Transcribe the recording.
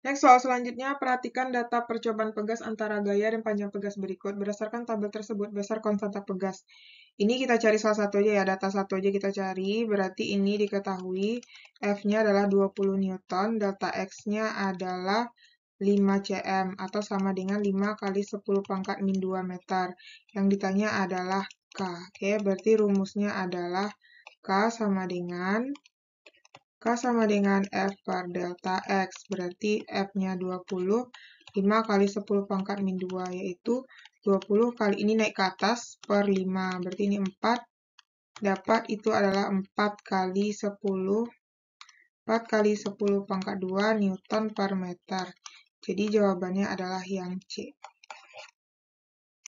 Next, soal selanjutnya, perhatikan data percobaan pegas antara gaya dan panjang pegas berikut berdasarkan tabel tersebut besar konstanta pegas. Ini kita cari salah satu aja ya, data satu aja kita cari, berarti ini diketahui F-nya adalah 20 Newton, delta X-nya adalah 5 cm atau sama dengan 5 kali 10 pangkat min 2 meter. Yang ditanya adalah K. Oke, berarti rumusnya adalah K sama dengan K sama dengan F per delta X, berarti F-nya 20, 5 kali 10 pangkat min 2, yaitu 20 kali ini naik ke atas per 5, berarti ini 4, dapat itu adalah 4 kali 10, 4 kali 10 pangkat 2 Newton per meter. Jadi jawabannya adalah yang C.